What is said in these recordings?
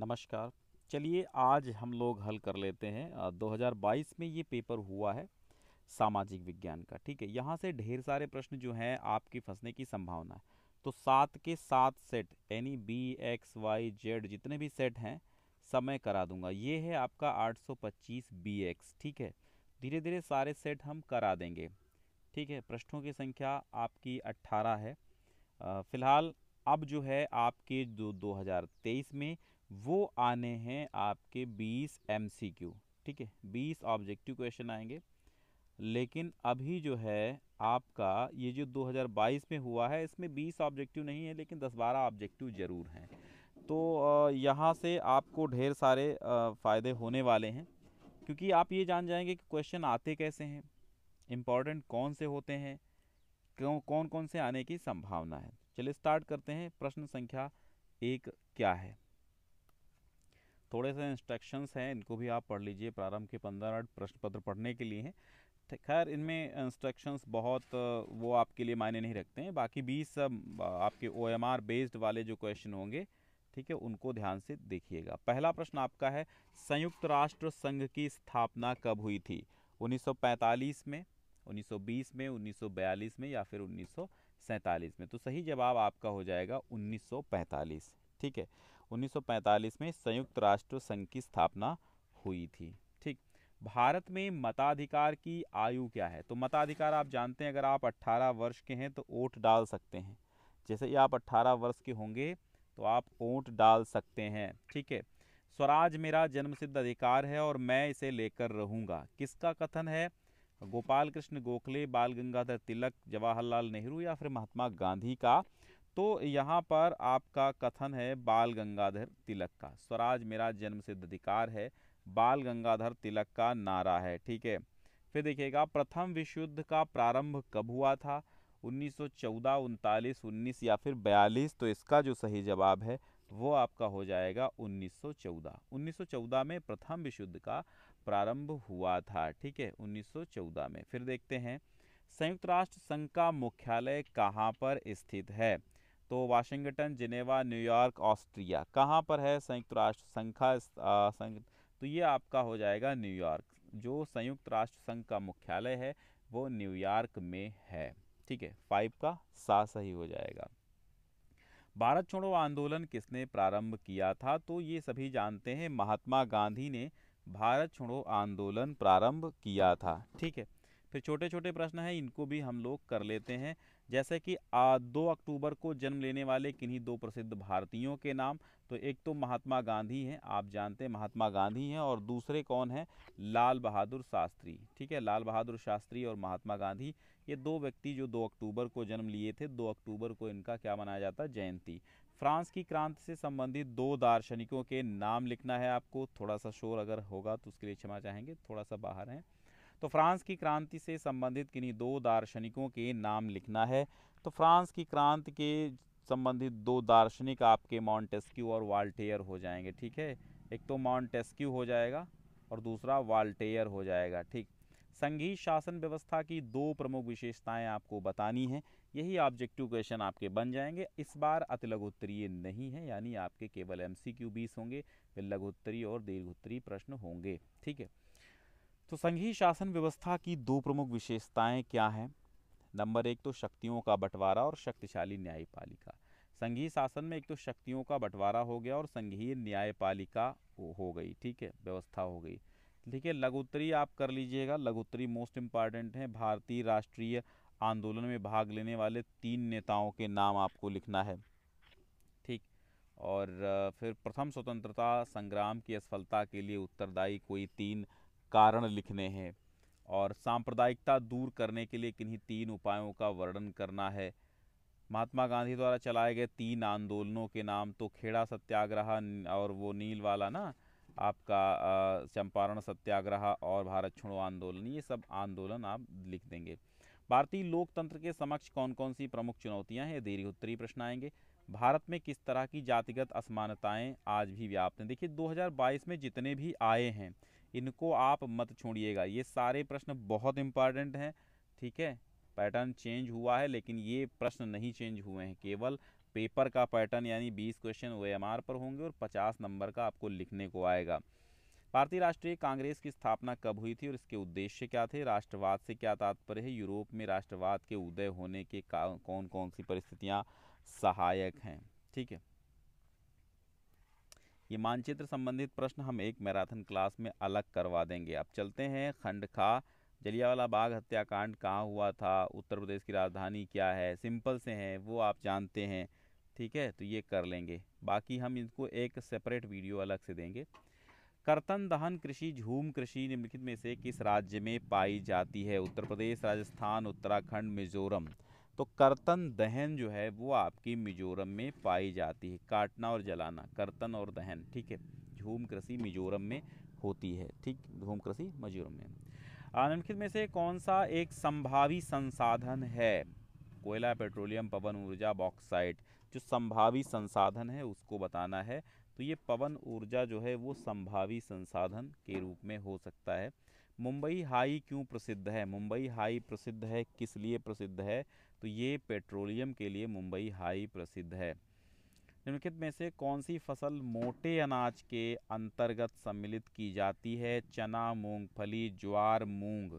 नमस्कार चलिए आज हम लोग हल कर लेते हैं 2022 में ये पेपर हुआ है सामाजिक विज्ञान का ठीक है यहाँ से ढेर सारे प्रश्न जो हैं आपकी फंसने की संभावना है तो सात के सात सेट यानी बी एक्स वाई जेड जितने भी सेट हैं सब मैं करा दूंगा ये है आपका 825 बी एक्स ठीक है धीरे धीरे सारे सेट हम करा देंगे ठीक है प्रश्नों की संख्या आपकी 18 है फ़िलहाल अब जो है आपके जो 2023 में वो आने हैं आपके 20 एम ठीक है 20 ऑब्जेक्टिव क्वेश्चन आएंगे लेकिन अभी जो है आपका ये जो 2022 में हुआ है इसमें 20 ऑब्जेक्टिव नहीं है लेकिन 10-12 ऑब्जेक्टिव ज़रूर हैं तो यहाँ से आपको ढेर सारे फ़ायदे होने वाले हैं क्योंकि आप ये जान जाएंगे कि क्वेश्चन आते कैसे हैं इम्पॉर्टेंट कौन से होते हैं क्यों कौन कौन से आने की संभावना है चलिए स्टार्ट करते हैं प्रश्न संख्या एक क्या है थोड़े से इंस्ट्रक्शंस हैं इनको भी आप पढ़ लीजिए प्रारंभ के पंद्रह मिनट प्रश्न पत्र पढ़ने के लिए हैं खैर इनमें इंस्ट्रक्शंस बहुत वो आपके लिए मायने नहीं रखते हैं बाकी बीस सब आपके ओ एम आर बेस्ड वाले जो क्वेश्चन होंगे ठीक है उनको ध्यान से देखिएगा पहला प्रश्न आपका है संयुक्त राष्ट्र संघ की स्थापना कब हुई थी 1945 में 1920 में 1942 में या फिर उन्नीस में तो सही जवाब आपका हो जाएगा 1945 ठीक है 1945 में संयुक्त राष्ट्र संघ की स्थापना हुई थी ठीक भारत में मताधिकार की आयु क्या है तो मताधिकार आप जानते हैं अगर आप 18 वर्ष के हैं तो वोट डाल सकते हैं जैसे ही आप 18 वर्ष के होंगे तो आप वोट डाल सकते हैं ठीक है स्वराज मेरा जन्मसिद्ध अधिकार है और मैं इसे लेकर रहूँगा किसका कथन है गोपाल कृष्ण गोखले बाल गंगाधर तिलक जवाहरलाल नेहरू या फिर महात्मा गांधी का तो यहाँ पर आपका कथन है बाल गंगाधर तिलक का स्वराज मेरा जन्म सिद्ध अधिकार है बाल गंगाधर तिलक का नारा है ठीक है फिर देखिएगा प्रथम विश्व युद्ध का प्रारंभ कब हुआ था 1914 उनतालीस 19 या फिर 42 तो इसका जो सही जवाब है वो आपका हो जाएगा 1914 1914 में प्रथम विश्व युद्ध का प्रारंभ हुआ था ठीक है 1914 में फिर देखते हैं संयुक्त राष्ट्र संघ का मुख्यालय कहाँ पर स्थित है तो वाशिंगटन जिनेवा न्यूयॉर्क ऑस्ट्रिया कहाँ पर है संयुक्त राष्ट्र संघा संघ तो ये आपका हो जाएगा न्यूयॉर्क जो संयुक्त राष्ट्र संघ का मुख्यालय है वो न्यूयॉर्क में है ठीक है फाइव का सा सही हो जाएगा भारत छोड़ो आंदोलन किसने प्रारंभ किया था तो ये सभी जानते हैं महात्मा गांधी ने भारत छोड़ो आंदोलन प्रारंभ किया था ठीक है फिर छोटे छोटे प्रश्न हैं इनको भी हम लोग कर लेते हैं जैसे कि आ, दो अक्टूबर को जन्म लेने वाले किन्हीं दो प्रसिद्ध भारतीयों के नाम तो एक तो महात्मा गांधी हैं आप जानते हैं महात्मा गांधी हैं और दूसरे कौन हैं लाल बहादुर शास्त्री ठीक है लाल बहादुर शास्त्री और महात्मा गांधी ये दो व्यक्ति जो दो अक्टूबर को जन्म लिए थे दो अक्टूबर को इनका क्या मनाया जाता है जयंती फ्रांस की क्रांति से संबंधित दो दार्शनिकों के नाम लिखना है आपको थोड़ा सा शोर अगर होगा तो उसके लिए क्षमा चाहेंगे थोड़ा सा बाहर हैं तो फ्रांस की क्रांति से संबंधित किन्हीं दो दार्शनिकों के नाम लिखना है तो फ्रांस की क्रांति के संबंधित दो दार्शनिक आपके मॉन्टेस्क्यू और वाल्टेयर हो जाएंगे ठीक है एक तो मॉन्टेस्क्यू हो जाएगा और दूसरा वाल्टेयर हो जाएगा ठीक संघीय शासन व्यवस्था की दो प्रमुख विशेषताएं आपको बतानी हैं यही ऑब्जेक्टिव क्वेश्चन आपके बन जाएंगे इस बार अति लघुत्तरीय नहीं है यानी आपके केवल एम सी क्यू बीस होंगे फिर लघुत्तरीय और दीर्घोत्तरीय प्रश्न होंगे ठीक है तो संघीय शासन व्यवस्था की दो प्रमुख विशेषताएं क्या हैं नंबर एक तो शक्तियों का बंटवारा और शक्तिशाली न्यायपालिका संघीय शासन में एक तो शक्तियों का बंटवारा हो गया और संघीय न्यायपालिका हो गई ठीक है व्यवस्था हो गई ठीक है लघुत्तरी आप कर लीजिएगा लघुत्तरी मोस्ट इम्पॉर्टेंट है भारतीय राष्ट्रीय आंदोलन में भाग लेने वाले तीन नेताओं के नाम आपको लिखना है ठीक और फिर प्रथम स्वतंत्रता संग्राम की असफलता के लिए उत्तरदायी कोई तीन कारण लिखने हैं और सांप्रदायिकता दूर करने के लिए किन्हीं तीन उपायों का वर्णन करना है महात्मा गांधी द्वारा चलाए गए तीन आंदोलनों के नाम तो खेड़ा सत्याग्रह और वो नील वाला ना आपका चंपारण सत्याग्रह और भारत छोड़ो आंदोलन ये सब आंदोलन आप लिख देंगे भारतीय लोकतंत्र के समक्ष कौन कौन सी प्रमुख चुनौतियां हैं देरी उत्तरी प्रश्न आएंगे भारत में किस तरह की जातिगत असमानताएं आज भी व्याप्त हैं देखिए 2022 में जितने भी आए हैं इनको आप मत छोड़िएगा ये सारे प्रश्न बहुत इंपॉर्टेंट हैं ठीक है पैटर्न चेंज हुआ है लेकिन ये प्रश्न नहीं चेंज हुए हैं केवल पेपर का पैटर्न यानी 20 क्वेश्चन ओ एम पर होंगे और 50 नंबर का आपको लिखने को आएगा भारतीय राष्ट्रीय कांग्रेस की स्थापना कब हुई थी और इसके उद्देश्य क्या थे राष्ट्रवाद से क्या तात्पर्य है यूरोप में राष्ट्रवाद के उदय होने के कौन कौन सी परिस्थितियाँ सहायक हैं ठीक है ये मानचित्र संबंधित प्रश्न हम एक मैराथन क्लास में अलग करवा देंगे अब चलते हैं खंड खा जलियावाला बाग हत्याकांड कहाँ हुआ था उत्तर प्रदेश की राजधानी क्या है सिंपल से हैं वो आप जानते हैं ठीक है तो ये कर लेंगे बाकी हम इनको एक सेपरेट वीडियो अलग से देंगे करतन दहन कृषि झूम कृषि निम्नलिखित में से किस राज्य में पाई जाती है उत्तर प्रदेश राजस्थान उत्तराखंड मिजोरम तो करतन दहन जो है वो आपकी मिजोरम में पाई जाती है काटना और जलाना करतन और दहन ठीक है झूम कृषि मिजोरम में होती है ठीक झूम कृषि मिजोरम में आनंदखित में से कौन सा एक संभावी संसाधन है कोयला पेट्रोलियम पवन ऊर्जा बॉक्साइट जो संभावी संसाधन है उसको बताना है तो ये पवन ऊर्जा जो है वो संभावी संसाधन के रूप में हो सकता है मुंबई हाई क्यों प्रसिद्ध है मुंबई हाई प्रसिद्ध है किस लिए प्रसिद्ध है तो ये पेट्रोलियम के लिए मुंबई हाई प्रसिद्ध है निम्नलिखित में से कौन सी फसल मोटे अनाज के अंतर्गत सम्मिलित की जाती है चना मूंगफली ज्वार मूंग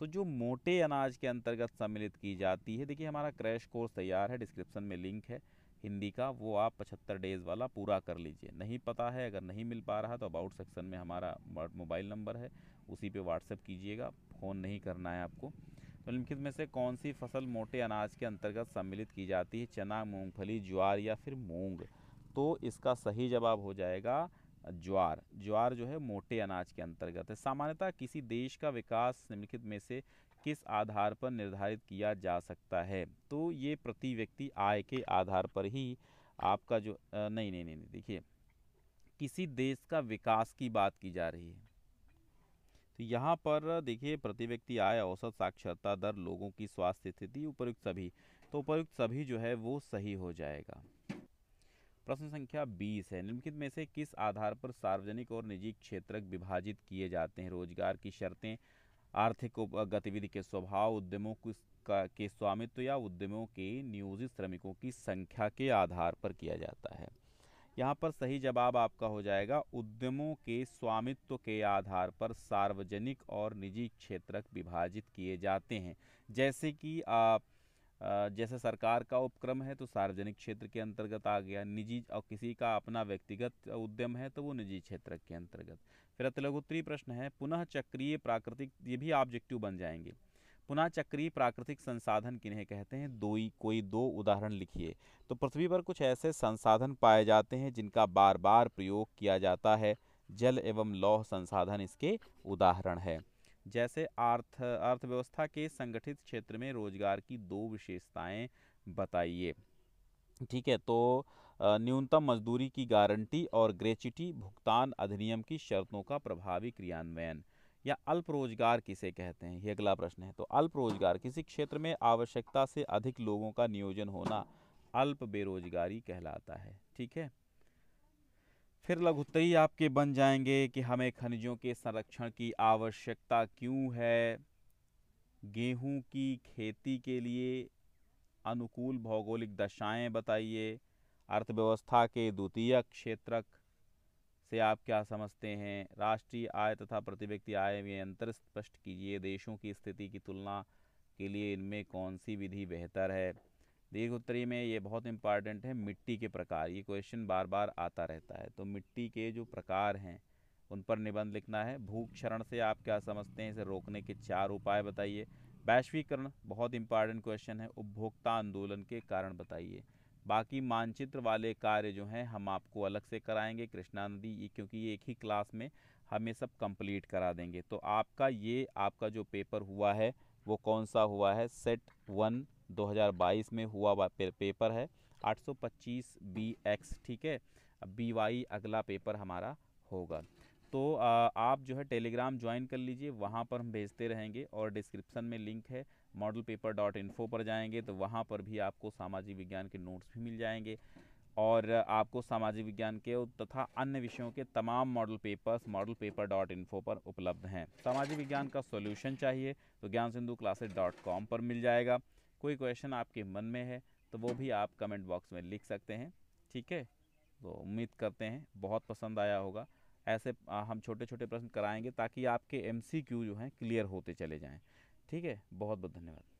तो जो मोटे अनाज के अंतर्गत सम्मिलित की जाती है देखिए हमारा क्रैश कोर्स तैयार है डिस्क्रिप्शन में लिंक है हिंदी का वो आप पचहत्तर डेज़ वाला पूरा कर लीजिए नहीं पता है अगर नहीं मिल पा रहा तो अबाउट सेक्शन में हमारा मोबाइल नंबर है उसी पे व्हाट्सअप कीजिएगा फ़ोन नहीं करना है आपको तो निम्नलिखित में से कौन सी फसल मोटे अनाज के अंतर्गत सम्मिलित की जाती है चना मूंगफली ज्वार या फिर मूंग तो इसका सही जवाब हो जाएगा ज्वार ज्वार जो है मोटे अनाज के अंतर्गत है सामान्यतः किसी देश का विकास निम्नलिखित में से किस आधार पर निर्धारित किया जा सकता है तो ये प्रति व्यक्ति आय के आधार पर ही आपका जो नहीं नहीं नहीं, नहीं देखिए किसी देश का विकास की बात की जा रही है तो यहाँ पर देखिए प्रति व्यक्ति आय औसत साक्षरता दर लोगों की स्वास्थ्य स्थिति उपयुक्त सभी तो उपयुक्त सभी जो है वो सही हो जाएगा प्रश्न संख्या 20 है निम्नलिखित में से किस आधार पर सार्वजनिक और निजी क्षेत्र विभाजित किए जाते हैं रोजगार की शर्तें आर्थिक गतिविधि के स्वभाव उद्यमों के स्वामित्व या उद्यमों के नियोजित श्रमिकों की संख्या के आधार पर किया जाता है यहाँ पर सही जवाब आपका हो जाएगा उद्यमों के स्वामित्व के आधार पर सार्वजनिक और निजी क्षेत्रक विभाजित किए जाते हैं जैसे कि आप जैसे सरकार का उपक्रम है तो सार्वजनिक क्षेत्र के अंतर्गत आ गया निजी और किसी का अपना व्यक्तिगत उद्यम है तो वो निजी क्षेत्र के अंतर्गत फिर अतिलघुत्तरी प्रश्न है पुनः चक्रीय प्राकृतिक ये भी ऑब्जेक्टिव बन जाएंगे पुनः चक्रीय प्राकृतिक संसाधन किन्हें कहते हैं दो ही कोई दो उदाहरण लिखिए तो पृथ्वी पर कुछ ऐसे संसाधन पाए जाते हैं जिनका बार बार प्रयोग किया जाता है जल एवं लौह संसाधन इसके उदाहरण है जैसे अर्थ अर्थव्यवस्था के संगठित क्षेत्र में रोजगार की दो विशेषताएं बताइए ठीक है तो न्यूनतम मजदूरी की गारंटी और ग्रेचिटी भुगतान अधिनियम की शर्तों का प्रभावी क्रियान्वयन या अल्प रोजगार किसे कहते हैं ये अगला प्रश्न है तो अल्प रोजगार किसी क्षेत्र में आवश्यकता से अधिक लोगों का नियोजन होना अल्प बेरोजगारी कहलाता है ठीक है फिर लघुत्तरी आपके बन जाएंगे कि हमें खनिजों के संरक्षण की आवश्यकता क्यों है गेहूं की खेती के लिए अनुकूल भौगोलिक दशाएं बताइए अर्थव्यवस्था के द्वितीय क्षेत्रक से आप क्या समझते हैं राष्ट्रीय आय तथा प्रति व्यक्ति आय में अंतर स्पष्ट कीजिए देशों की स्थिति की तुलना के लिए इनमें कौन सी विधि बेहतर है दीर्घ उत्तरी में ये बहुत इम्पॉर्टेंट है मिट्टी के प्रकार ये क्वेश्चन बार बार आता रहता है तो मिट्टी के जो प्रकार हैं उन पर निबंध लिखना है भू क्षरण से आप क्या समझते हैं इसे रोकने के चार उपाय बताइए वैश्वीकरण बहुत इंपॉर्टेंट क्वेश्चन है उपभोक्ता आंदोलन के कारण बताइए बाकी मानचित्र वाले कार्य जो हैं हम आपको अलग से कराएंगे कृष्णा नदी क्योंकि ये एक ही क्लास में हम ये सब कंप्लीट करा देंगे तो आपका ये आपका जो पेपर हुआ है वो कौन सा हुआ है सेट वन 2022 में हुआ पेपर है 825 बी एक्स ठीक है बी वाई अगला पेपर हमारा होगा तो आप जो है टेलीग्राम ज्वाइन कर लीजिए वहाँ पर हम भेजते रहेंगे और डिस्क्रिप्सन में लिंक है मॉडल पेपर डॉट इन्फो पर जाएंगे तो वहाँ पर भी आपको सामाजिक विज्ञान के नोट्स भी मिल जाएंगे और आपको सामाजिक विज्ञान के तथा अन्य विषयों के तमाम model papers model paper dot info पर उपलब्ध हैं सामाजिक विज्ञान का सॉल्यूशन चाहिए तो ज्ञान सिंधु क्लासेज डॉट कॉम पर मिल जाएगा कोई क्वेश्चन आपके मन में है तो वो भी आप कमेंट बॉक्स में लिख सकते हैं ठीक है तो उम्मीद करते हैं बहुत पसंद आया होगा ऐसे हम छोटे छोटे प्रश्न कराएंगे ताकि आपके एम जो हैं क्लियर होते चले जाएँ ठीक है बहुत बहुत धन्यवाद